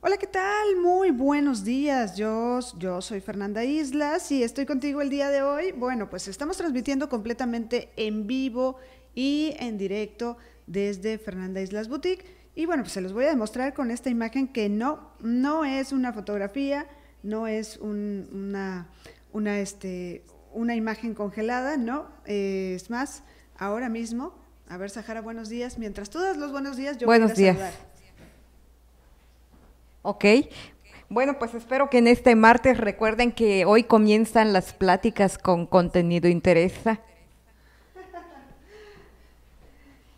Hola, ¿qué tal? Muy buenos días. Yo, yo soy Fernanda Islas y estoy contigo el día de hoy. Bueno, pues estamos transmitiendo completamente en vivo y en directo desde Fernanda Islas Boutique. Y bueno, pues se los voy a demostrar con esta imagen que no, no es una fotografía, no es una, una, este, una imagen congelada, no. Eh, es más, ahora mismo, a ver, Sahara, buenos días. Mientras todos los buenos días, yo buenos voy a días. Ok. Bueno, pues espero que en este martes recuerden que hoy comienzan las pláticas con contenido interesa.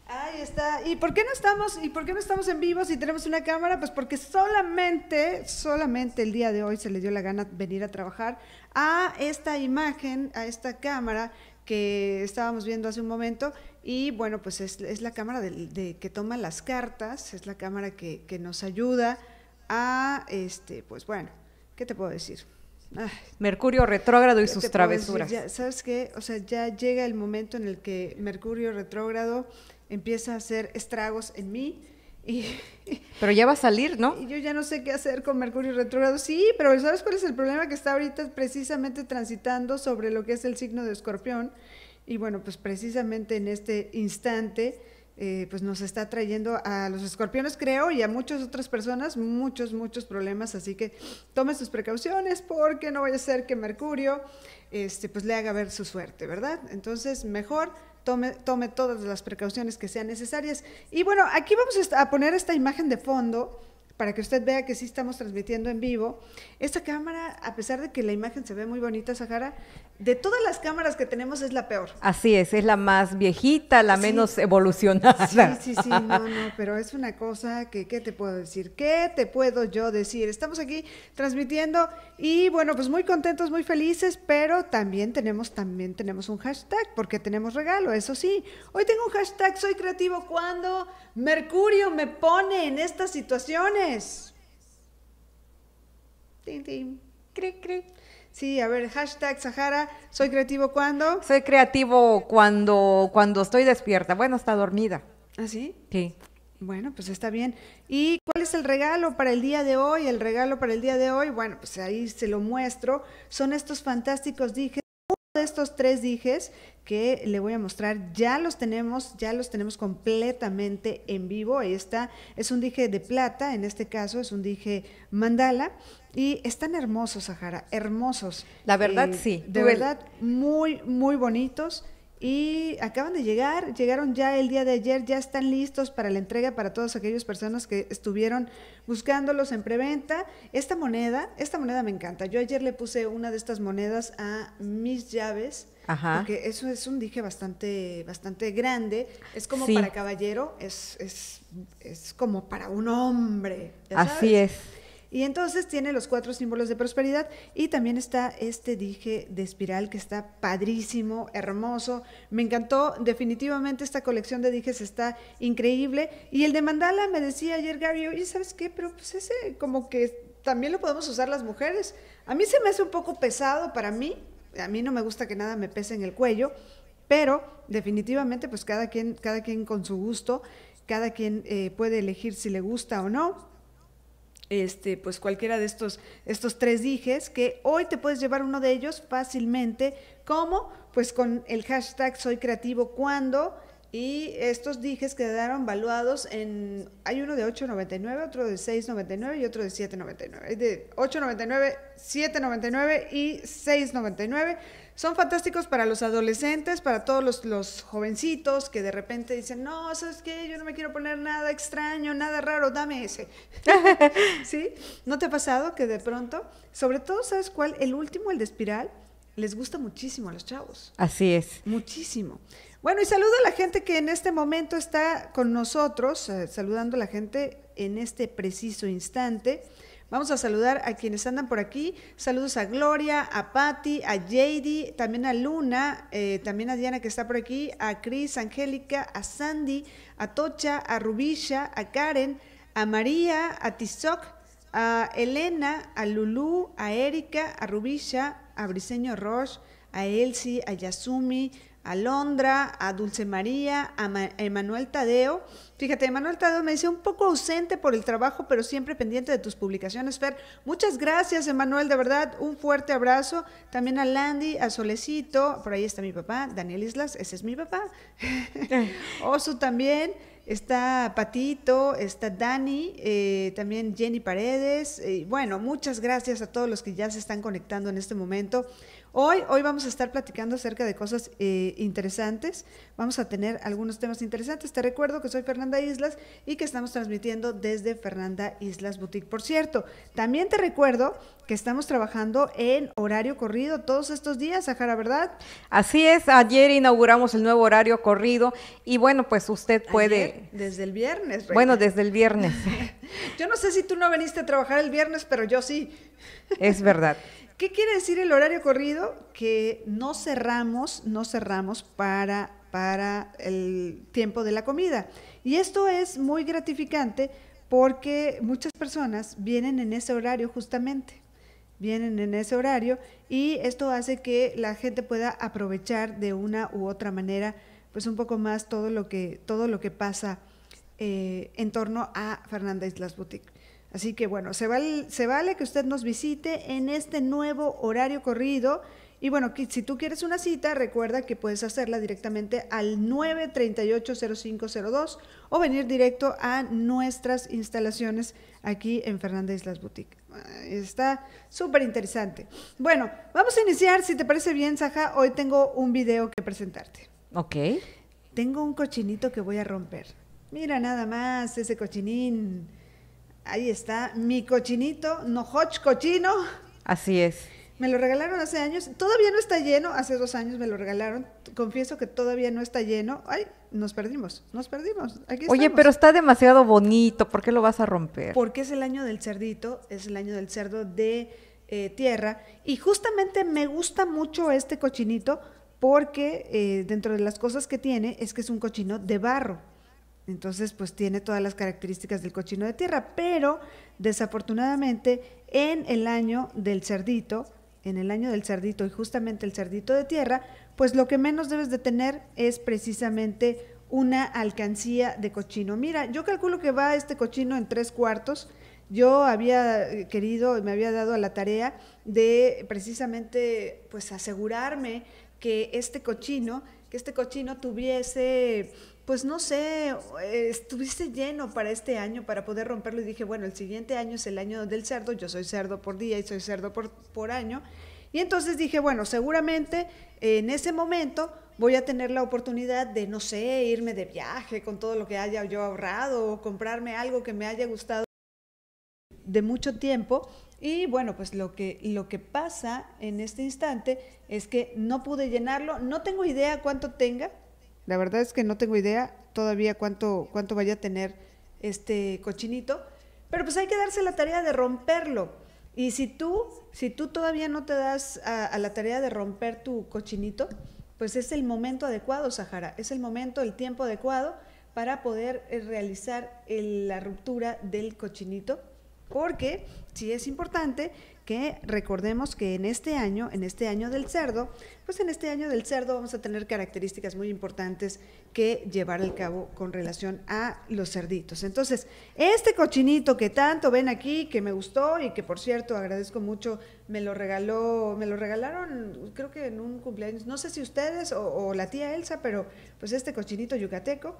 Ahí está. ¿Y por qué no estamos y por qué no estamos en vivo si tenemos una cámara? Pues porque solamente solamente el día de hoy se le dio la gana venir a trabajar a esta imagen, a esta cámara que estábamos viendo hace un momento. Y bueno, pues es, la cámara de, que toma las cartas, es la cámara que, que nos ayuda a, este, pues bueno, ¿qué te puedo decir? Mercurio retrógrado y sus travesuras. Ya, ¿Sabes qué? O sea, ya llega el momento en el que Mercurio retrógrado empieza a hacer estragos en mí. pero ya va a salir, ¿no? Y yo ya no sé qué hacer con Mercurio retrógrado. Sí, pero ¿sabes cuál es el problema que está ahorita precisamente transitando sobre lo que es el signo de Escorpión? Y bueno, pues precisamente en este instante eh, pues nos está trayendo a los escorpiones, creo, y a muchas otras personas muchos, muchos problemas. Así que tome sus precauciones porque no vaya a ser que Mercurio este, pues le haga ver su suerte, ¿verdad? Entonces, mejor tome, tome todas las precauciones que sean necesarias. Y bueno, aquí vamos a poner esta imagen de fondo para que usted vea que sí estamos transmitiendo en vivo. Esta cámara, a pesar de que la imagen se ve muy bonita, Sahara, de todas las cámaras que tenemos es la peor. Así es, es la más viejita, la menos evolucionada. Sí, sí, sí, no, no, pero es una cosa que, ¿qué te puedo decir? ¿Qué te puedo yo decir? Estamos aquí transmitiendo y bueno, pues muy contentos, muy felices, pero también tenemos, también tenemos un hashtag, porque tenemos regalo, eso sí. Hoy tengo un hashtag, soy creativo cuando Mercurio me pone en estas situaciones. Sí, a ver, hashtag Sahara, soy creativo cuando. Soy creativo cuando, cuando estoy despierta. Bueno, está dormida. ¿Ah, sí? Sí. Bueno, pues está bien. ¿Y cuál es el regalo para el día de hoy? El regalo para el día de hoy, bueno, pues ahí se lo muestro. Son estos fantásticos dije estos tres dijes que le voy a mostrar, ya los tenemos, ya los tenemos completamente en vivo. Esta es un dije de plata, en este caso es un dije mandala. Y están hermosos, Sahara, hermosos. La verdad, eh, sí. De verdad, muy, muy bonitos. Y acaban de llegar, llegaron ya el día de ayer, ya están listos para la entrega para todas aquellas personas que estuvieron buscándolos en preventa. Esta moneda, esta moneda me encanta. Yo ayer le puse una de estas monedas a mis llaves. Porque eso es un dije bastante, bastante grande. Es como para caballero, es, es, es, como para un hombre. Así es. Y entonces tiene los cuatro símbolos de prosperidad y también está este dije de espiral que está padrísimo, hermoso. Me encantó definitivamente esta colección de dijes, está increíble. Y el de mandala me decía ayer Gary, oye, ¿sabes qué? Pero pues ese como que también lo podemos usar las mujeres. A mí se me hace un poco pesado para mí, a mí no me gusta que nada me pese en el cuello, pero definitivamente pues cada quien, cada quien con su gusto, cada quien eh, puede elegir si le gusta o no este, pues cualquiera de estos, estos tres dijes, que hoy te puedes llevar uno de ellos fácilmente. como Pues con el hashtag Soy Creativo Cuando. Y estos dijes quedaron valuados en, hay uno de 8.99, otro de 6.99 y otro de 7.99. De 8.99, 7.99 y 6.99. Son fantásticos para los adolescentes, para todos los, jovencitos que de repente dicen, no, ¿sabes qué? Yo no me quiero poner nada extraño, nada raro, dame ese. ¿Sí? ¿No te ha pasado que de pronto, sobre todo, ¿sabes cuál? El último, el de espiral, les gusta muchísimo a los chavos. Así es. Muchísimo. Bueno, y saludo a la gente que en este momento está con nosotros, eh, saludando a la gente en este preciso instante. Vamos a saludar a quienes andan por aquí. Saludos a Gloria, a Patti, a Jady, también a Luna, eh, también a Diana que está por aquí, a Cris, Angélica, a Sandy, a Tocha, a Rubisha, a Karen, a María, a Tizoc, a Elena, a Lulu, a Erika, a Rubisha, a Briseño Roche, a Elsie, a Yasumi, a Londra, a Dulce María, a, Emanuel Tadeo. Fíjate, Emanuel Tadeo me dice un poco ausente por el trabajo, pero siempre pendiente de tus publicaciones, Fer. Muchas gracias, Emanuel, de verdad, un fuerte abrazo. También a Landy, a Solecito, por ahí está mi papá, Daniel Islas, ese es mi papá. Oso también. Está Patito, está Dani, eh, también Jenny Paredes. Eh, bueno, muchas gracias a todos los que ya se están conectando en este momento. Hoy, hoy vamos a estar platicando acerca de cosas eh, interesantes. Vamos a tener algunos temas interesantes. Te recuerdo que soy Fernanda Islas y que estamos transmitiendo desde Fernanda Islas Boutique. Por cierto, también te recuerdo que estamos trabajando en horario corrido todos estos días, Sahara, ¿verdad? Así es, ayer inauguramos el nuevo horario corrido y bueno, pues usted puede... desde el viernes. Bueno, desde el viernes. yo no sé si tú no viniste a trabajar el viernes, pero yo sí. Es verdad. ¿Qué quiere decir el horario corrido? Que no cerramos, no cerramos para, para el tiempo de la comida. Y esto es muy gratificante porque muchas personas vienen en ese horario justamente, vienen en ese horario y esto hace que la gente pueda aprovechar de una u otra manera pues un poco más todo lo que, todo lo que pasa eh, en torno a Fernanda Islas Boutique. Así que bueno, se vale, se vale que usted nos visite en este nuevo horario corrido. Y bueno, si tú quieres una cita, recuerda que puedes hacerla directamente al 938-0502 o venir directo a nuestras instalaciones aquí en Fernández Las Boutique. Ah, está súper interesante. Bueno, vamos a iniciar, si te parece bien, Saja, hoy tengo un video que presentarte. Ok. Tengo un cochinito que voy a romper. Mira nada más ese cochinín. Ahí está, mi cochinito, nojoch cochino. Así es. Me lo regalaron hace años, todavía no está lleno, hace dos años me lo regalaron, confieso que todavía no está lleno. Ay, nos perdimos, nos perdimos. Oye, pero está demasiado bonito, ¿por qué lo vas a romper? Porque es el año del cerdito, es el año del cerdo de eh, tierra y justamente me gusta mucho este cochinito porque eh, dentro de las cosas que tiene es que es un cochino de barro. Entonces, pues tiene todas las características del cochino de tierra, pero desafortunadamente en el año del cerdito, en el año del cerdito y justamente el cerdito de tierra, pues lo que menos debes de tener es precisamente una alcancía de cochino. Mira, yo calculo que va este cochino en tres cuartos. Yo había eh, querido, me había dado a la tarea de precisamente pues asegurarme que este cochino, que este cochino tuviese pues no sé, eh, estuviste lleno para este año para poder romperlo y dije, bueno, el siguiente año es el año del cerdo, yo soy cerdo por día y soy cerdo por, año. Y entonces dije, bueno, seguramente en ese momento voy a tener la oportunidad de, no sé, irme de viaje con todo lo que haya yo ahorrado o comprarme algo que me haya gustado de mucho tiempo. Y bueno, pues lo que, lo que pasa en este instante es que no pude llenarlo, no tengo idea cuánto tenga, la verdad es que no tengo idea todavía cuánto, cuánto vaya a tener este cochinito, pero pues hay que darse la tarea de romperlo. Y si tú, si tú todavía no te das a, la tarea de romper tu cochinito, pues es el momento adecuado, Sahara, es el momento, el tiempo adecuado para poder eh, realizar la ruptura del cochinito, porque sí es importante que recordemos que en este año, en este año del cerdo, pues en este año del cerdo vamos a tener características muy importantes que llevar al cabo con relación a los cerditos. Entonces, este cochinito que tanto ven aquí, que me gustó y que por cierto agradezco mucho, me lo regaló, me lo regalaron creo que en un cumpleaños, no sé si ustedes o, o la tía Elsa, pero pues este cochinito yucateco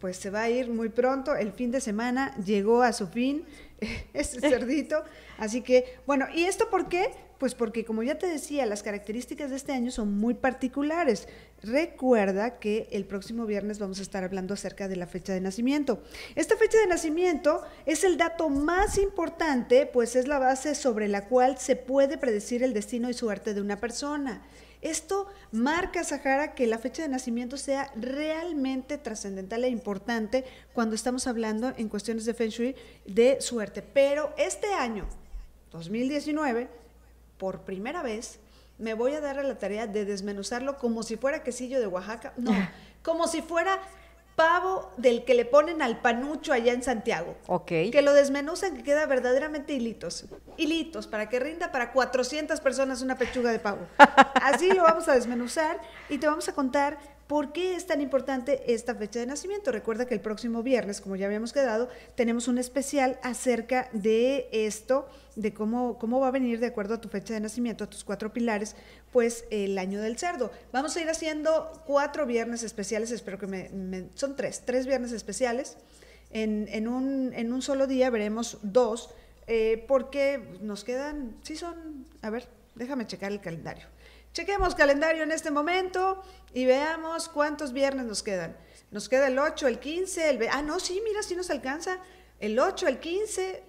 pues se va a ir muy pronto, el fin de semana llegó a su fin, ese cerdito. Así que, bueno, ¿y esto por qué? Pues porque, como ya te decía, las características de este año son muy particulares. Recuerda que el próximo viernes vamos a estar hablando acerca de la fecha de nacimiento. Esta fecha de nacimiento es el dato más importante, pues es la base sobre la cual se puede predecir el destino y suerte de una persona. Esto marca, Sahara, que la fecha de nacimiento sea realmente trascendental e importante cuando estamos hablando en cuestiones de Feng Shui de suerte. Pero este año, 2019, por primera vez, me voy a dar a la tarea de desmenuzarlo como si fuera quesillo de Oaxaca. No, ah. como si fuera pavo del que le ponen al panucho allá en Santiago. Ok. Que lo desmenuzan, que queda verdaderamente hilitos. Hilitos, para que rinda para 400 personas una pechuga de pavo. Así lo vamos a desmenuzar y te vamos a contar ¿Por qué es tan importante esta fecha de nacimiento? Recuerda que el próximo viernes, como ya habíamos quedado, tenemos un especial acerca de esto, de cómo, cómo va a venir de acuerdo a tu fecha de nacimiento, a tus cuatro pilares, pues el año del cerdo. Vamos a ir haciendo cuatro viernes especiales, espero que me... son tres, tres viernes especiales. En, un, solo día veremos dos, eh, porque nos quedan, sí son, a ver, déjame checar el calendario. Chequemos calendario en este momento y veamos cuántos viernes nos quedan. Nos queda el 8, el 15, el... Ah, no, sí, mira, sí nos alcanza. El 8, el 15,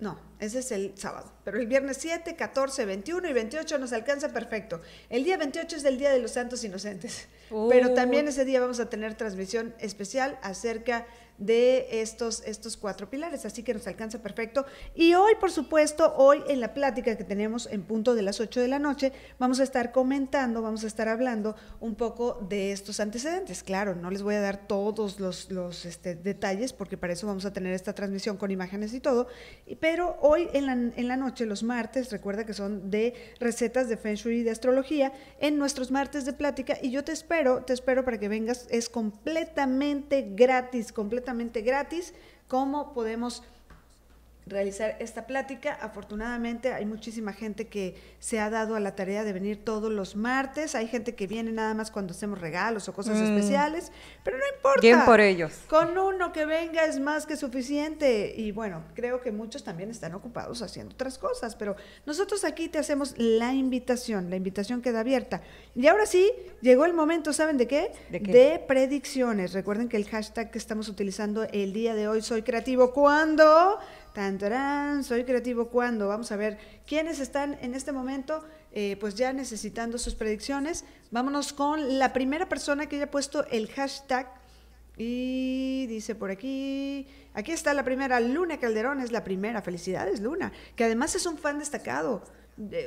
no, ese es el sábado. Pero el viernes 7, 14, 21 y 28 nos alcanza perfecto. El día 28 es el Día de los Santos Inocentes. Pero también uh. ese día vamos a tener transmisión especial acerca de de estos, estos cuatro pilares. Así que nos alcanza perfecto. Y hoy, por supuesto, hoy en la plática que tenemos en punto de las 8 de la noche, vamos a estar comentando, vamos a estar hablando un poco de estos antecedentes. Claro, no les voy a dar todos los, este, detalles porque para eso vamos a tener esta transmisión con imágenes y todo. Pero hoy en la, en la noche, los martes, recuerda que son de recetas de Feng Shui y de astrología, en nuestros martes de plática. Y yo te espero, te espero para que vengas. Es completamente gratis, completamente completamente gratis, cómo podemos realizar esta plática. Afortunadamente hay muchísima gente que se ha dado a la tarea de venir todos los martes. Hay gente que viene nada más cuando hacemos regalos o cosas mm. especiales, pero no importa. Bien por ellos. Con uno que venga es más que suficiente. Y bueno, creo que muchos también están ocupados haciendo otras cosas, pero nosotros aquí te hacemos la invitación. La invitación queda abierta. Y ahora sí, llegó el momento, ¿saben de qué? De, qué? de predicciones. Recuerden que el hashtag que estamos utilizando el día de hoy, soy creativo, cuando Tantarán, soy creativo cuando. Vamos a ver quiénes están en este momento, eh, pues ya necesitando sus predicciones. Vámonos con la primera persona que haya puesto el hashtag. Y dice por aquí, aquí está la primera, Luna Calderón es la primera, felicidades Luna, que además es un fan destacado.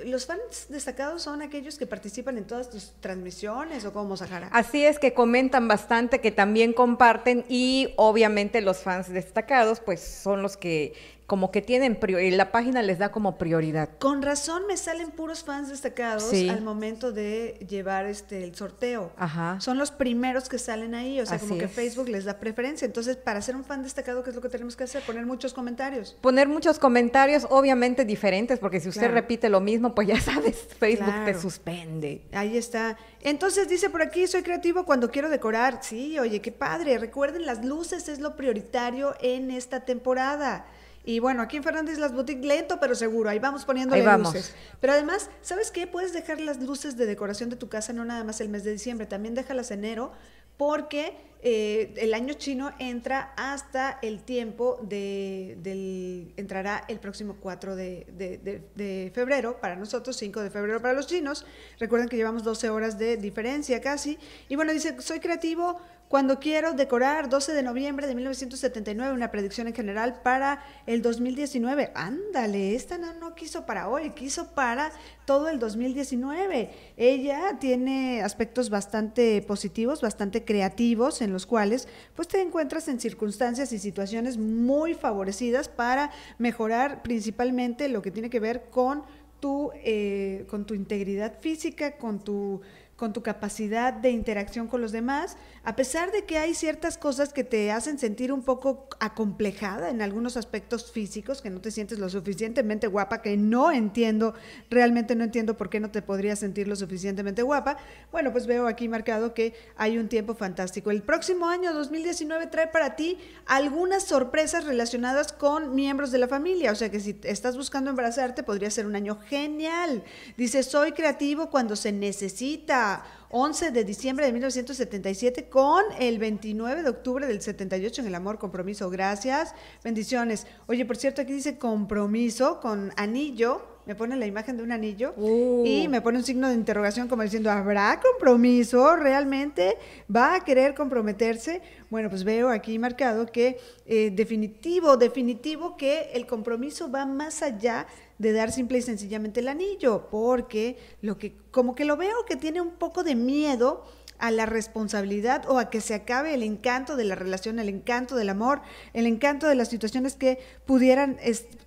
Los fans destacados son aquellos que participan en todas tus transmisiones o como Sahara. Así es, que comentan bastante, que también comparten y obviamente los fans destacados pues son los que como que tienen eh, la página les da como prioridad. Con razón me salen puros fans destacados al momento de llevar este el sorteo. Ajá. Son los primeros que salen ahí, o sea, como que Facebook les da preferencia. Entonces, para ser un fan destacado, ¿qué es lo que tenemos que hacer? Poner muchos comentarios. Poner muchos comentarios, obviamente diferentes, porque si usted repite lo mismo, pues ya sabes, Facebook te suspende. Ahí está. Entonces dice por aquí, soy creativo cuando quiero decorar. Sí, oye, qué padre. Recuerden, las luces es lo prioritario en esta temporada. Y bueno, aquí en Fernández las boutiques lento pero seguro, ahí vamos poniendo luces. Pero además, ¿sabes qué? Puedes dejar las luces de decoración de tu casa no nada más el mes de diciembre, también déjalas enero porque eh, el año chino entra hasta el tiempo de, del, entrará el próximo 4 de, febrero para nosotros, 5 de febrero para los chinos. Recuerden que llevamos 12 horas de diferencia casi. Y bueno, dice, soy creativo cuando quiero decorar 12 de noviembre de 1979, una predicción en general para el 2019. Ándale, esta no, quiso para hoy, quiso para todo el 2019. Ella tiene aspectos bastante positivos, bastante creativos en los cuales pues te encuentras en circunstancias y situaciones muy favorecidas para mejorar principalmente lo que tiene que ver con tu, eh, con tu integridad física, con tu con tu capacidad de interacción con los demás, a pesar de que hay ciertas cosas que te hacen sentir un poco acomplejada en algunos aspectos físicos, que no te sientes lo suficientemente guapa, que no entiendo, realmente no entiendo por qué no te podrías sentir lo suficientemente guapa. Bueno, pues veo aquí marcado que hay un tiempo fantástico. El próximo año 2019 trae para ti algunas sorpresas relacionadas con miembros de la familia, o sea que si estás buscando embarazarte podría ser un año genial. Dice, soy creativo cuando se necesita 11 de diciembre de 1977 con el 29 de octubre del 78 en el amor, compromiso, gracias, bendiciones. Oye, por cierto, aquí dice compromiso con anillo, me pone la imagen de un anillo y uh. me pone un signo de interrogación como diciendo, ¿habrá compromiso? ¿Realmente va a querer comprometerse? Bueno, pues veo aquí marcado que eh, definitivo, definitivo que el compromiso va más allá de dar simple y sencillamente el anillo, porque lo que como que lo veo que tiene un poco de miedo a la responsabilidad o a que se acabe el encanto de la relación, el encanto del amor, el encanto de las situaciones que pudieran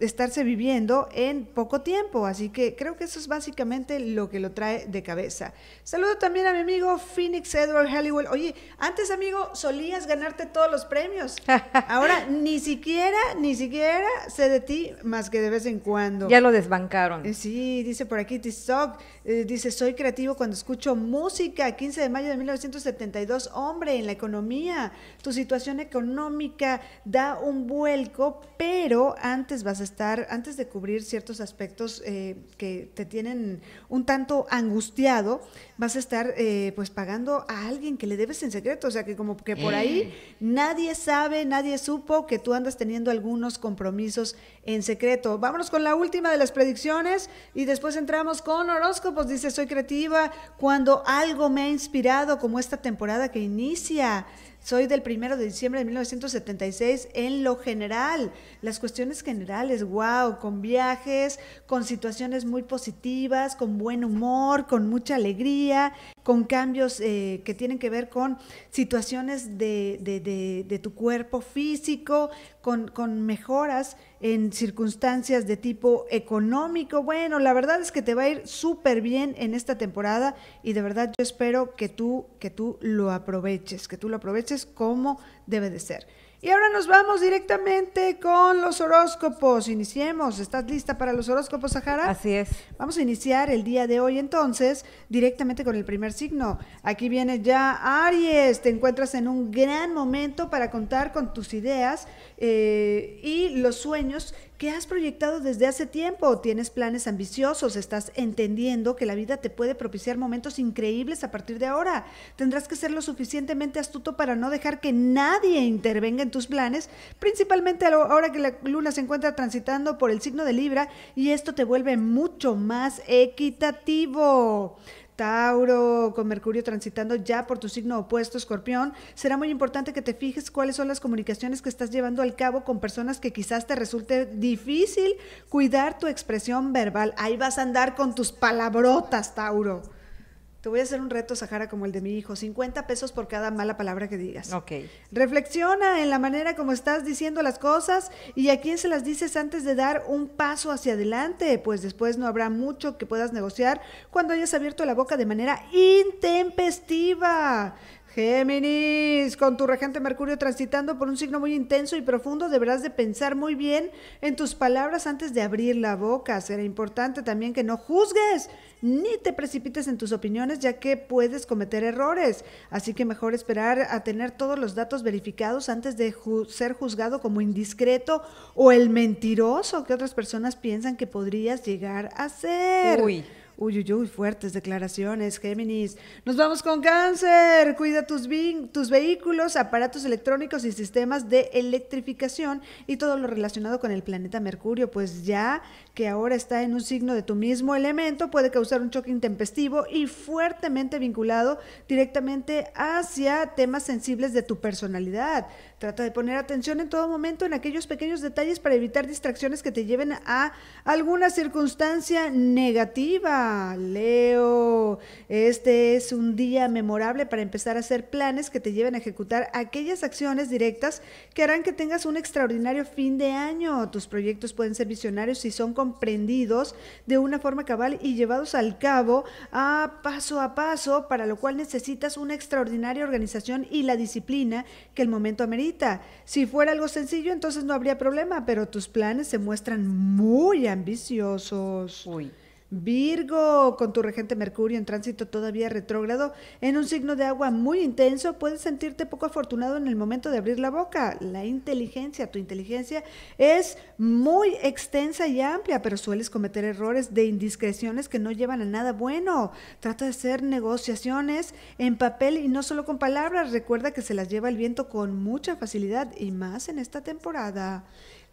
estarse viviendo en poco tiempo. Así que creo que eso es básicamente lo que lo trae de cabeza. Saludo también a mi amigo Phoenix Edward Halliwell. Oye, antes amigo, solías ganarte todos los premios. Ahora ni siquiera, ni siquiera sé de ti más que de vez en cuando. Ya lo desbancaron. Eh, sí, dice por aquí TikTok. Eh, dice soy creativo cuando escucho música. 15 de mayo de 1972, hombre, en la economía, tu situación económica da un vuelco, pero antes vas a estar, antes de cubrir ciertos aspectos eh, que te tienen un tanto angustiado, vas a estar eh, pues pagando a alguien que le debes en secreto, o sea que como que por ahí eh. nadie sabe, nadie supo que tú andas teniendo algunos compromisos en secreto. Vámonos con la última de las predicciones y después entramos con horóscopos, dice, soy creativa, cuando algo me ha inspirado, como esta temporada que inicia soy del primero de diciembre de 1976 en lo general, las cuestiones generales, wow, con viajes, con situaciones muy positivas, con buen humor, con mucha alegría, con cambios eh, que tienen que ver con situaciones de, tu cuerpo físico, con, con mejoras en circunstancias de tipo económico. Bueno, la verdad es que te va a ir súper bien en esta temporada y de verdad yo espero que tú, que tú lo aproveches, que tú lo aproveches como debe de ser. Y ahora nos vamos directamente con los horóscopos. Iniciemos. ¿Estás lista para los horóscopos, Sahara? Así es. Vamos a iniciar el día de hoy entonces directamente con el primer signo. Aquí viene ya Aries. Te encuentras en un gran momento para contar con tus ideas eh, y los sueños ¿Qué has proyectado desde hace tiempo. Tienes planes ambiciosos, estás entendiendo que la vida te puede propiciar momentos increíbles a partir de ahora. Tendrás que ser lo suficientemente astuto para no dejar que nadie intervenga en tus planes, principalmente ahora que la luna se encuentra transitando por el signo de Libra y esto te vuelve mucho más equitativo. Tauro, con Mercurio transitando ya por tu signo opuesto, Escorpión, será muy importante que te fijes cuáles son las comunicaciones que estás llevando al cabo con personas que quizás te resulte difícil cuidar tu expresión verbal. Ahí vas a andar con tus palabrotas, Tauro. Te voy a hacer un reto, Sahara, como el de mi hijo. 50 pesos por cada mala palabra que digas. Ok. Reflexiona en la manera como estás diciendo las cosas y a quién se las dices antes de dar un paso hacia adelante, pues después no habrá mucho que puedas negociar cuando hayas abierto la boca de manera intempestiva. Géminis, con tu regente Mercurio transitando por un signo muy intenso y profundo, deberás de pensar muy bien en tus palabras antes de abrir la boca. Será importante también que no juzgues ni te precipites en tus opiniones ya que puedes cometer errores. Así que mejor esperar a tener todos los datos verificados antes de ser juzgado como indiscreto o el mentiroso que otras personas piensan que podrías llegar a ser. Uy. Uy, uy, uy, fuertes declaraciones, Géminis. Nos vamos con cáncer. Cuida tus, tus vehículos, aparatos electrónicos y sistemas de electrificación y todo lo relacionado con el planeta Mercurio, pues ya que ahora está en un signo de tu mismo elemento, puede causar un choque intempestivo y fuertemente vinculado directamente hacia temas sensibles de tu personalidad. Trata de poner atención en todo momento en aquellos pequeños detalles para evitar distracciones que te lleven a alguna circunstancia negativa. Leo, este es un día memorable para empezar a hacer planes que te lleven a ejecutar aquellas acciones directas que harán que tengas un extraordinario fin de año. Tus proyectos pueden ser visionarios si son comprendidos de una forma cabal y llevados al cabo a paso a paso, para lo cual necesitas una extraordinaria organización y la disciplina que el momento amerita. Si fuera algo sencillo, entonces no habría problema, pero tus planes se muestran muy ambiciosos. Virgo, con tu regente Mercurio en tránsito todavía retrógrado, en un signo de agua muy intenso, puedes sentirte poco afortunado en el momento de abrir la boca. La inteligencia, tu inteligencia es muy extensa y amplia, pero sueles cometer errores de indiscreciones que no llevan a nada bueno. Trata de hacer negociaciones en papel y no solo con palabras. Recuerda que se las lleva el viento con mucha facilidad y más en esta temporada.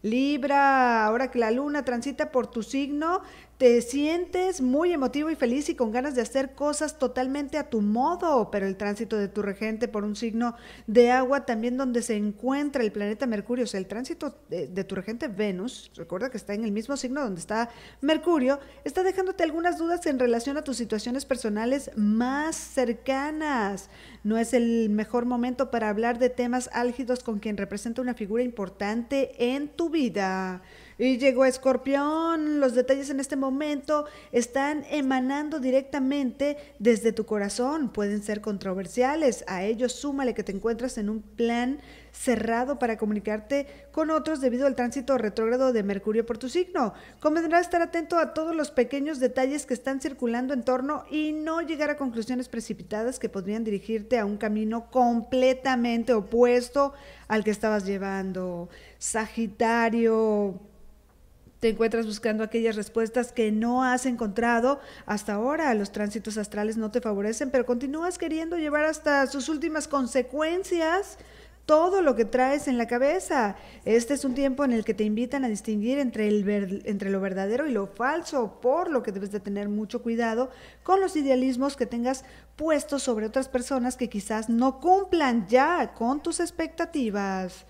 Libra, ahora que la luna transita por tu signo, te sientes muy emotivo y feliz y con ganas de hacer cosas totalmente a tu modo, pero el tránsito de tu regente por un signo de agua también donde se encuentra el planeta Mercurio, o sea, el tránsito de, tu regente Venus, recuerda que está en el mismo signo donde está Mercurio, está dejándote algunas dudas en relación a tus situaciones personales más cercanas. No es el mejor momento para hablar de temas álgidos con quien representa una figura importante en tu vida. Y llegó Escorpión, los detalles en este momento están emanando directamente desde tu corazón, pueden ser controversiales, a ello súmale que te encuentras en un plan cerrado para comunicarte con otros debido al tránsito retrógrado de Mercurio por tu signo. Convendrá estar atento a todos los pequeños detalles que están circulando en torno y no llegar a conclusiones precipitadas que podrían dirigirte a un camino completamente opuesto al que estabas llevando. Sagitario, te encuentras buscando aquellas respuestas que no has encontrado hasta ahora. Los tránsitos astrales no te favorecen, pero continúas queriendo llevar hasta sus últimas consecuencias todo lo que traes en la cabeza. Este es un tiempo en el que te invitan a distinguir entre, el entre lo verdadero y lo falso, por lo que debes de tener mucho cuidado con los idealismos que tengas puestos sobre otras personas que quizás no cumplan ya con tus expectativas.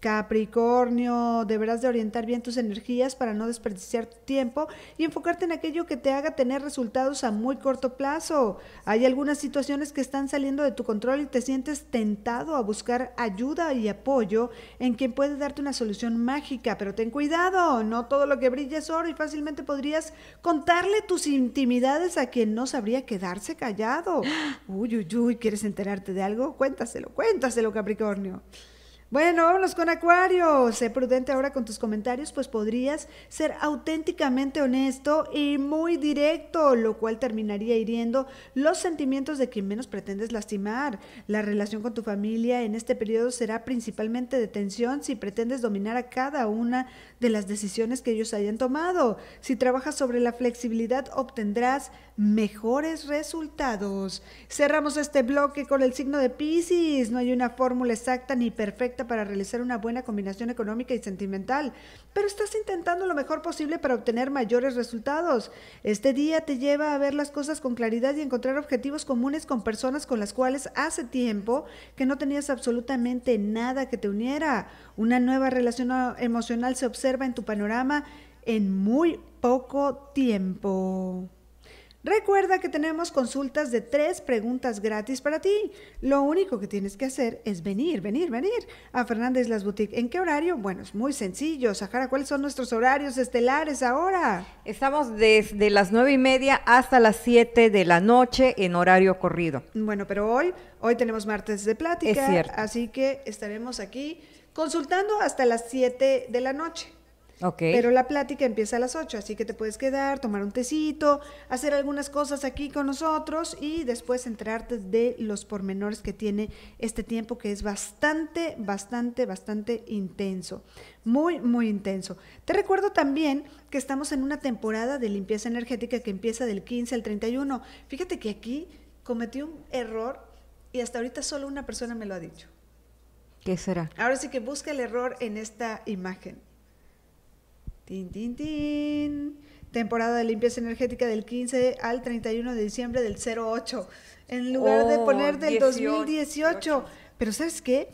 Capricornio, deberás de orientar bien tus energías para no desperdiciar tu tiempo y enfocarte en aquello que te haga tener resultados a muy corto plazo. Hay algunas situaciones que están saliendo de tu control y te sientes tentado a buscar ayuda y apoyo en quien puede darte una solución mágica, pero ten cuidado, no todo lo que brilla es oro y fácilmente podrías contarle tus intimidades a quien no sabría quedarse callado. Uy, uy, uy, ¿quieres enterarte de algo? Cuéntaselo, cuéntaselo, Capricornio. Bueno, vámonos con Acuario. Sé prudente ahora con tus comentarios, pues podrías ser auténticamente honesto y muy directo, lo cual terminaría hiriendo los sentimientos de quien menos pretendes lastimar. La relación con tu familia en este periodo será principalmente de tensión si pretendes dominar a cada una de las decisiones que ellos hayan tomado. Si trabajas sobre la flexibilidad, obtendrás mejores resultados. Cerramos este bloque con el signo de Pisces. No hay una fórmula exacta ni perfecta para realizar una buena combinación económica y sentimental, pero estás intentando lo mejor posible para obtener mayores resultados. Este día te lleva a ver las cosas con claridad y encontrar objetivos comunes con personas con las cuales hace tiempo que no tenías absolutamente nada que te uniera. Una nueva relación emocional se observa en tu panorama en muy poco tiempo. Recuerda que tenemos consultas de tres preguntas gratis para ti. Lo único que tienes que hacer es venir, venir, venir a Fernández Las Boutique. ¿En qué horario? Bueno, es muy sencillo. Sahara, ¿cuáles son nuestros horarios estelares ahora? Estamos desde las nueve y media hasta las siete de la noche en horario corrido. Bueno, pero hoy, hoy tenemos martes de plática. Así que estaremos aquí consultando hasta las siete de la noche. Pero la plática empieza a las 8, así que te puedes quedar, tomar un tecito, hacer algunas cosas aquí con nosotros y después enterarte de los pormenores que tiene este tiempo que es bastante, bastante, bastante intenso. Muy, muy intenso. Te recuerdo también que estamos en una temporada de limpieza energética que empieza del 15 al 31. Fíjate que aquí cometí un error y hasta ahorita solo una persona me lo ha dicho. ¿Qué será? Ahora sí que busca el error en esta imagen. Tin, tin, tin. Temporada de limpieza energética del 15 al 31 de diciembre del 08. En lugar de oh, poner del 2018. Pero ¿sabes qué?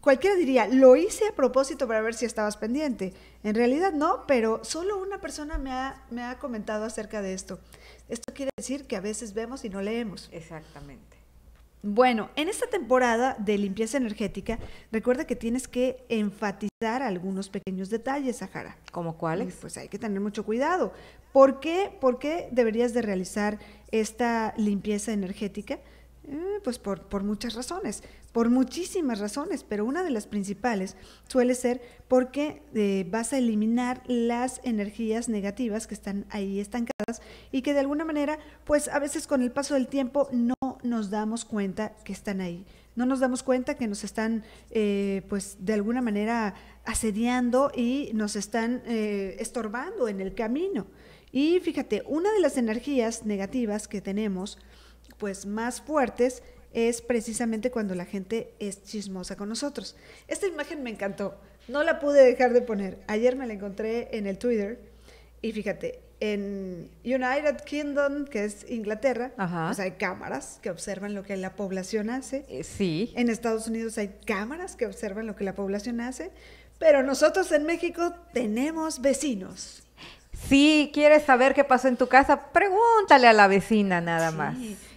Cualquiera diría, lo hice a propósito para ver si estabas pendiente. En realidad no, pero solo una persona me ha, me ha comentado acerca de esto. Esto quiere decir que a veces vemos y no leemos. Exactamente. Bueno, en esta temporada de limpieza energética, recuerda que tienes que enfatizar algunos pequeños detalles, Sahara. ¿Como cuáles? Pues hay que tener mucho cuidado. ¿Por qué, ¿Por qué deberías de realizar esta limpieza energética? Eh, pues por, muchas razones, por muchísimas razones, pero una de las principales suele ser porque eh, vas a eliminar las energías negativas que están ahí estancadas y que de alguna manera, pues a veces con el paso del tiempo no nos damos cuenta que están ahí. No nos damos cuenta que nos están, eh, pues de alguna manera, asediando y nos están estorbando en el camino. Y fíjate, una de las energías negativas que tenemos, pues más fuertes es precisamente cuando la gente es chismosa con nosotros. Esta imagen me encantó, no la pude dejar de poner. Ayer me la encontré en el Twitter y fíjate, en United Kingdom, que es Inglaterra, pues, hay cámaras que observan lo que la población hace. Eh, sí. En Estados Unidos hay cámaras que observan lo que la población hace, pero nosotros en México tenemos vecinos. Si quieres saber qué pasó en tu casa, pregúntale a la vecina nada más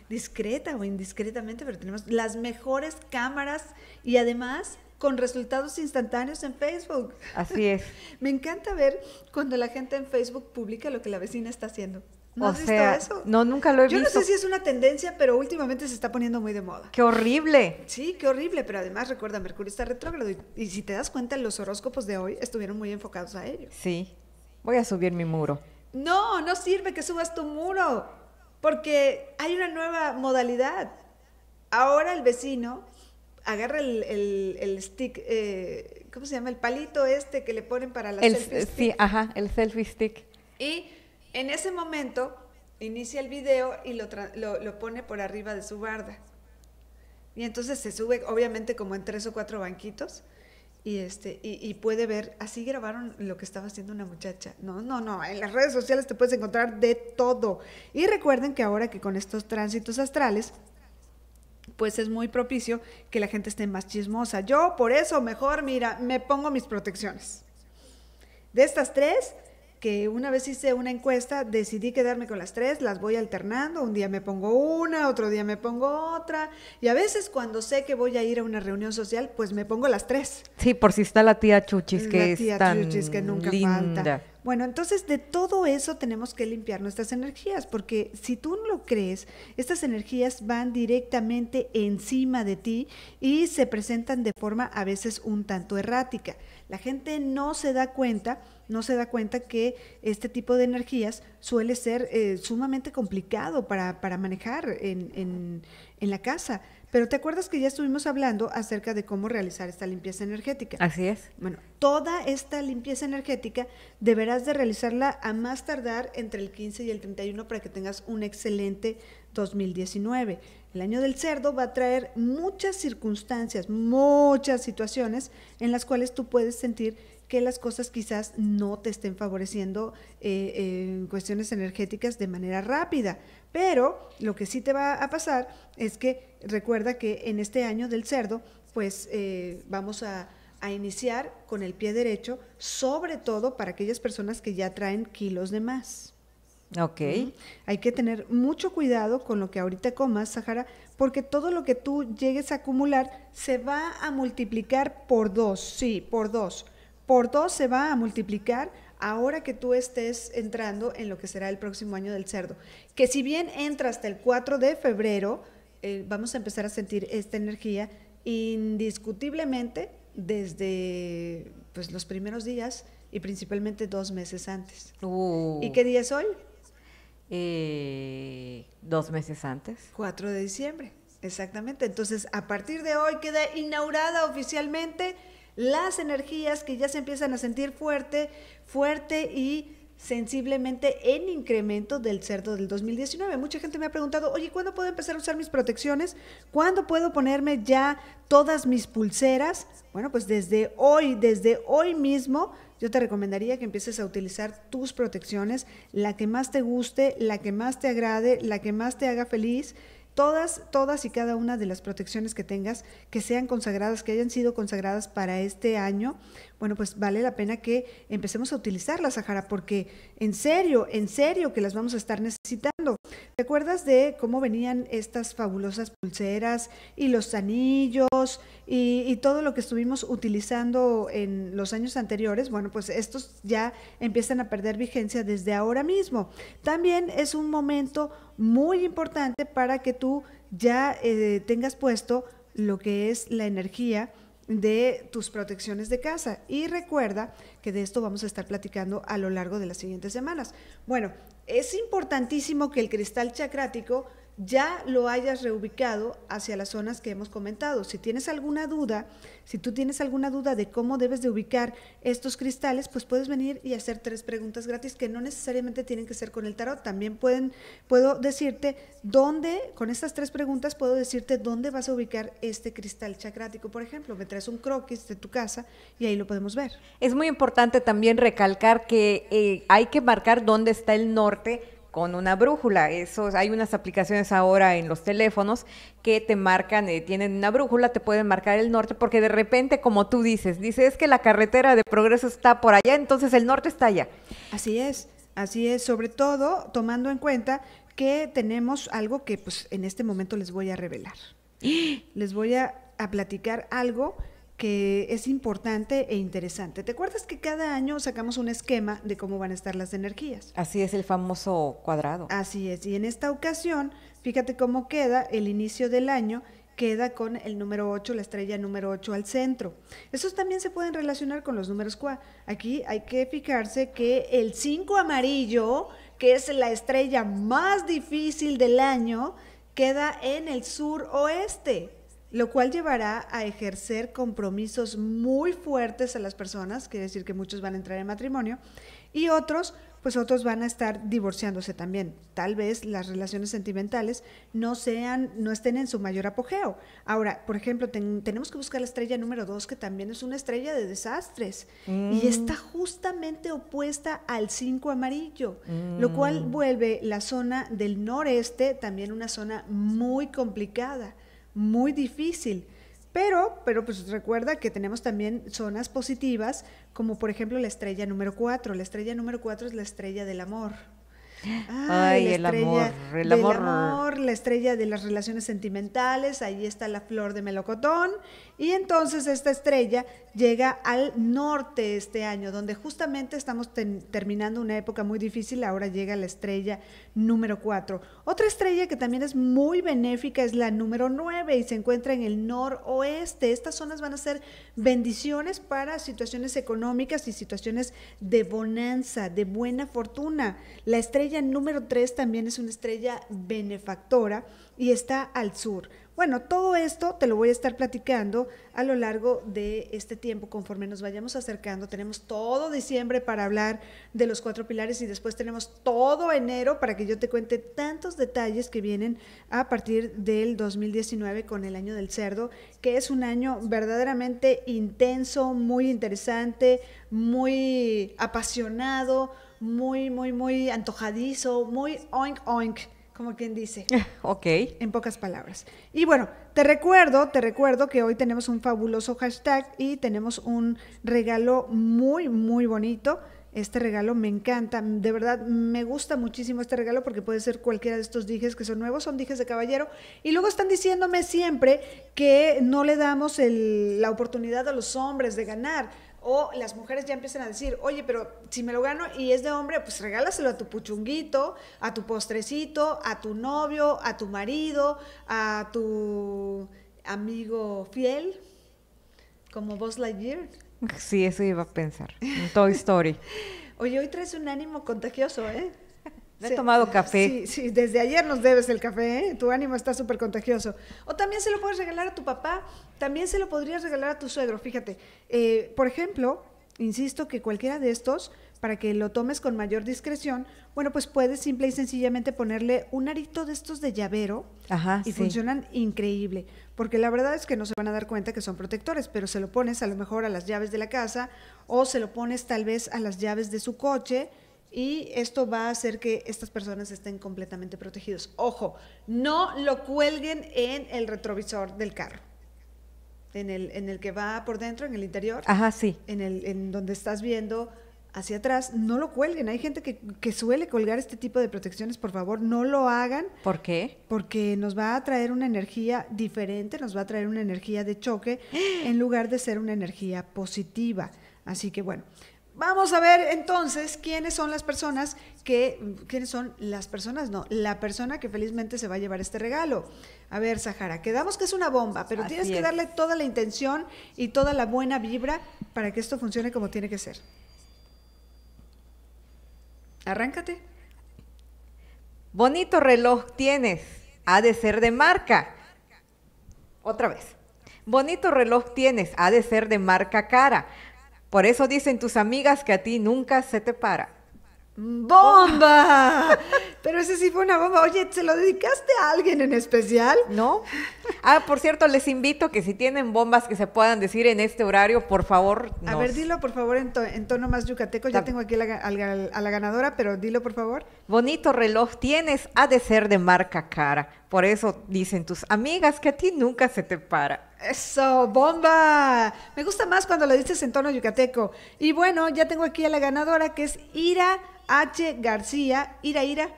discreta o indiscretamente, pero tenemos las mejores cámaras y además con resultados instantáneos en Facebook. Así es. Me encanta ver cuando la gente en Facebook publica lo que la vecina está haciendo. ¿No eso? No, nunca lo he visto. Yo no sé si es una tendencia, pero últimamente se está poniendo muy de moda. ¡Qué horrible! Sí, qué horrible, pero además recuerda, Mercurio está retrógrado y, si te das cuenta, los horóscopos de hoy estuvieron muy enfocados a ello. Sí, voy a subir mi muro. No, no sirve que subas tu muro porque hay una nueva modalidad. Ahora el vecino agarra el, stick, eh, ¿cómo se llama? El palito este que le ponen para la el, selfie eh, stick. Sí, ajá, el selfie stick. Y en ese momento inicia el video y lo, lo pone por arriba de su barda. Y entonces se sube, obviamente, como en tres o cuatro banquitos y, este, y, puede ver, así grabaron lo que estaba haciendo una muchacha. No, no, no, en las redes sociales te puedes encontrar de todo. Y recuerden que ahora que con estos tránsitos astrales, pues es muy propicio que la gente esté más chismosa. Yo por eso mejor, mira, me pongo mis protecciones. De estas tres, que una vez hice una encuesta, decidí quedarme con las tres, las voy alternando, un día me pongo una, otro día me pongo otra, y a veces cuando sé que voy a ir a una reunión social, pues me pongo las tres. Sí, por si está la tía Chuchis, que la tía Chuchis que nunca linda. Bueno, entonces de todo eso tenemos que limpiar nuestras energías, porque si tú no lo crees, estas energías van directamente encima de ti y se presentan de forma a veces un tanto errática. La gente no se da cuenta, no se da cuenta que este tipo de energías suele ser eh, sumamente complicado para, manejar en, en la casa. Pero te acuerdas que ya estuvimos hablando acerca de cómo realizar esta limpieza energética. Así es. Bueno, toda esta limpieza energética deberás de realizarla a más tardar entre el 15 y el 31 para que tengas un excelente 2019. El año del cerdo va a traer muchas circunstancias, muchas situaciones en las cuales tú puedes sentir que las cosas quizás no te estén favoreciendo eh, eh, en cuestiones energéticas de manera rápida. Pero lo que sí te va a pasar es que recuerda que en este año del cerdo, pues eh, vamos a iniciar con el pie derecho, sobre todo para aquellas personas que ya traen kilos de más. Ok. Hay que tener mucho cuidado con lo que ahorita comas, Sahara, porque todo lo que tú llegues a acumular se va a multiplicar por dos, sí, por dos. Por dos se va a multiplicar ahora que tú estés entrando en lo que será el próximo año del cerdo. Que si bien entra hasta el 4 de febrero, eh, vamos a empezar a sentir esta energía indiscutiblemente desde pues, los primeros días y principalmente dos meses antes. Uh. ¿Y qué día es hoy? Eh, dos meses antes. 4 de diciembre, exactamente. Entonces, a partir de hoy queda inaugurada oficialmente las energías que ya se empiezan a sentir fuerte, fuerte y sensiblemente en incremento del cerdo del 2019. Mucha gente me ha preguntado, oye, ¿cuándo puedo empezar a usar mis protecciones? ¿Cuándo puedo ponerme ya todas mis pulseras? Bueno, pues desde hoy, desde hoy mismo, yo te recomendaría que empieces a utilizar tus protecciones, la que más te guste, la que más te agrade, la que más te haga feliz todas, todas y cada una de las protecciones que tengas, que sean consagradas, que hayan sido consagradas para este año, bueno, pues vale la pena que empecemos a utilizar la Sahara, porque en serio, en serio que las vamos a estar necesitando. ¿Te acuerdas de cómo venían estas fabulosas pulseras y los anillos y, todo lo que estuvimos utilizando en los años anteriores? Bueno, pues estos ya empiezan a perder vigencia desde ahora mismo. También es un momento muy importante para que tú ya eh, tengas puesto lo que es la energía de tus protecciones de casa. Y recuerda que de esto vamos a estar platicando a lo largo de las siguientes semanas. Bueno, es importantísimo que el cristal chacrático ya lo hayas reubicado hacia las zonas que hemos comentado. Si tienes alguna duda, si tú tienes alguna duda de cómo debes de ubicar estos cristales, pues puedes venir y hacer tres preguntas gratis que no necesariamente tienen que ser con el tarot. También pueden, puedo decirte dónde, con estas tres preguntas puedo decirte dónde vas a ubicar este cristal chacrático. Por ejemplo, me traes un croquis de tu casa y ahí lo podemos ver. Es muy importante también recalcar que eh, hay que marcar dónde está el norte con una brújula. hay unas aplicaciones ahora en los teléfonos que te marcan, eh, tienen una brújula, te pueden marcar el norte, porque de repente, como tú dices, dices es que la carretera de progreso está por allá, entonces el norte está allá. Así es, así es, sobre todo tomando en cuenta que tenemos algo que pues en este momento les voy a revelar. Les voy a, a platicar algo que es importante e interesante. ¿Te acuerdas que cada año sacamos un esquema de cómo van a estar las energías? Así es el famoso cuadrado. Así es, y en esta ocasión, fíjate cómo queda el inicio del año queda con el número 8, la estrella número 8 al centro. Esos también se pueden relacionar con los números cuá. Aquí hay que fijarse que el 5 amarillo, que es la estrella más difícil del año, queda en el sur oeste lo cual llevará a ejercer compromisos muy fuertes a las personas, quiere decir que muchos van a entrar en matrimonio, y otros, pues otros van a estar divorciándose también. Tal vez las relaciones sentimentales no sean, no estén en su mayor apogeo. Ahora, por ejemplo, tenemos que buscar la estrella número dos, que también es una estrella de desastres, y mm. está justamente opuesta al 5 amarillo, lo mm. cual vuelve la zona del noreste también una zona muy complicada muy difícil. Pero, pero pues recuerda que tenemos también zonas positivas, como por ejemplo la estrella número 4. La estrella número 4 es la estrella del amor. Ah, Ay, el amor, el amor. la estrella de las relaciones sentimentales, ahí está la flor de melocotón. Y entonces esta estrella llega al norte este año, donde justamente estamos terminando una época muy difícil, ahora llega la estrella número 4. Otra estrella que también es muy benéfica es la número 9 y se encuentra en el noroeste. Estas zonas van a ser bendiciones para situaciones económicas y situaciones de bonanza, de buena fortuna. La estrella número 3 también es una estrella benefactora y está al sur. Bueno, todo esto te lo voy a estar platicando a lo largo de este tiempo, conforme nos vayamos acercando. Tenemos todo diciembre para hablar de los cuatro pilares y después tenemos todo enero para que yo te cuente tantos detalles que vienen a partir del 2019 con el año del cerdo, que es un año verdaderamente intenso, muy interesante, muy apasionado muy, muy, muy antojadizo, muy oink oink, como quien dice. ok. En pocas palabras. Y bueno, te recuerdo, te recuerdo que hoy tenemos un fabuloso hashtag y tenemos un regalo muy, muy bonito. Este regalo me encanta, de verdad me gusta muchísimo este regalo porque puede ser cualquiera de estos dijes que son nuevos, son dijes de caballero. Y luego están diciéndome siempre que no le damos la oportunidad a los hombres de ganar. O las mujeres ya empiezan a decir, oye, pero si me lo gano y es de hombre, pues regálaselo a tu puchunguito, a tu postrecito, a tu novio, a tu marido, a tu amigo fiel, como Buzz Lightyear. Sí, eso iba a pensar. Toy Story. Oye, hoy traes un ánimo contagioso, ¿eh? tomado café. Sí, sí, desde ayer nos debes el café, ¿eh? tu ánimo está súper contagioso. O también se lo puedes regalar a tu papá, también se lo podrías regalar a tu suegro, fíjate. Eh, por ejemplo, insisto que cualquiera de estos, para que lo tomes con mayor discreción, bueno, pues puedes simple y sencillamente ponerle un arito de estos de llavero y funcionan increíble, porque la verdad es que no se van a dar cuenta que son protectores, pero se lo pones a lo mejor a las llaves de la casa o se lo pones tal vez a las llaves de su coche y esto va a hacer que estas personas estén completamente protegidos. Ojo, no lo cuelguen en el retrovisor del carro. En el, en el que va por dentro, en el interior. Ajá, sí. En, el, en donde estás viendo hacia atrás, no lo cuelguen. Hay gente que, que, suele colgar este tipo de protecciones, por favor, no lo hagan. ¿Por qué? Porque nos va a traer una energía diferente, nos va a traer una energía de choque en lugar de ser una energía positiva. Así que bueno, Vamos a ver entonces quiénes son las personas que, quiénes son las personas, no, la persona que felizmente se va a llevar este regalo. A ver, Sahara, quedamos que es una bomba, pero tienes que darle toda la intención y toda la buena vibra para que esto funcione como tiene que ser. Arráncate. Bonito reloj tienes, ha de ser de marca. Otra vez. Bonito reloj tienes, ha de ser de marca cara por eso dicen tus amigas que a ti nunca se te para. ¡Bomba! Pero ese sí fue una bomba. Oye, ¿se lo dedicaste a alguien en especial? No. Ah, por cierto, les invito que si tienen bombas que se puedan decir en este horario, por favor. A ver, dilo por favor en, tono más yucateco. Ya tengo aquí a, la, a la ganadora, pero dilo por favor. Bonito reloj tienes, ha de ser de marca cara. Por eso dicen tus amigas que a ti nunca se te para. Eso, bomba. Me gusta más cuando lo dices en tono yucateco. Y bueno, ya tengo aquí a la ganadora que es Ira H. García. Ira, Ira.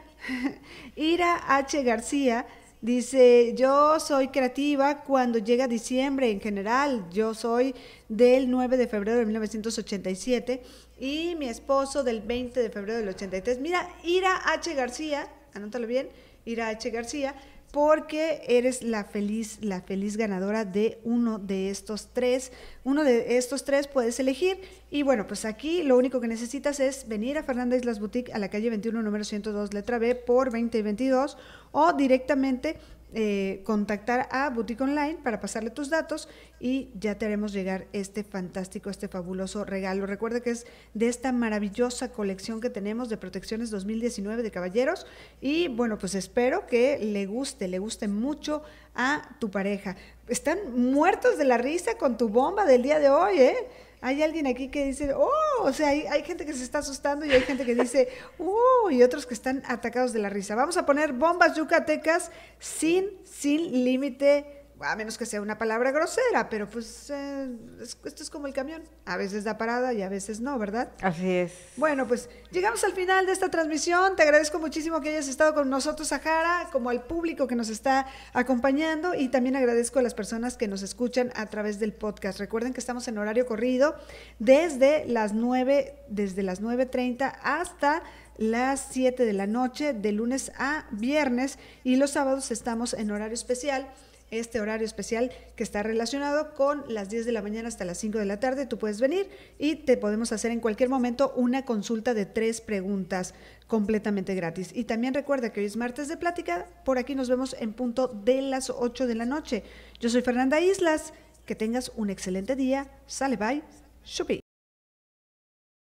Ira H. García. Dice, yo soy creativa cuando llega diciembre en general. Yo soy del 9 de febrero de 1987 y mi esposo del 20 de febrero del 83. Mira, Ira H. García, anótalo bien, Ira H. García, porque eres la feliz, la feliz ganadora de uno de estos tres. Uno de estos tres puedes elegir. Y bueno, pues aquí lo único que necesitas es venir a Fernández Las Boutique a la calle 21, número 102, letra B, por 2022, o directamente eh, contactar a Boutique Online para pasarle tus datos y ya te haremos llegar este fantástico, este fabuloso regalo. Recuerda que es de esta maravillosa colección que tenemos de Protecciones 2019 de Caballeros y bueno, pues espero que le guste, le guste mucho a tu pareja. Están muertos de la risa con tu bomba del día de hoy, ¿eh? hay alguien aquí que dice, oh, o sea, hay, gente que se está asustando y hay gente que dice, uh, y otros que están atacados de la risa. Vamos a poner bombas yucatecas sin, sin límite a menos que sea una palabra grosera, pero pues eh, esto es como el camión, a veces da parada y a veces no, ¿verdad? Así es. Bueno, pues llegamos al final de esta transmisión, te agradezco muchísimo que hayas estado con nosotros, Sahara, como al público que nos está acompañando y también agradezco a las personas que nos escuchan a través del podcast. Recuerden que estamos en horario corrido desde las nueve desde las 9.30 hasta las 7 de la noche, de lunes a viernes y los sábados estamos en horario especial este horario especial que está relacionado con las 10 de la mañana hasta las 5 de la tarde. Tú puedes venir y te podemos hacer en cualquier momento una consulta de tres preguntas completamente gratis. Y también recuerda que hoy es martes de plática. Por aquí nos vemos en punto de las 8 de la noche. Yo soy Fernanda Islas. Que tengas un excelente día. Sale, bye. Shupi.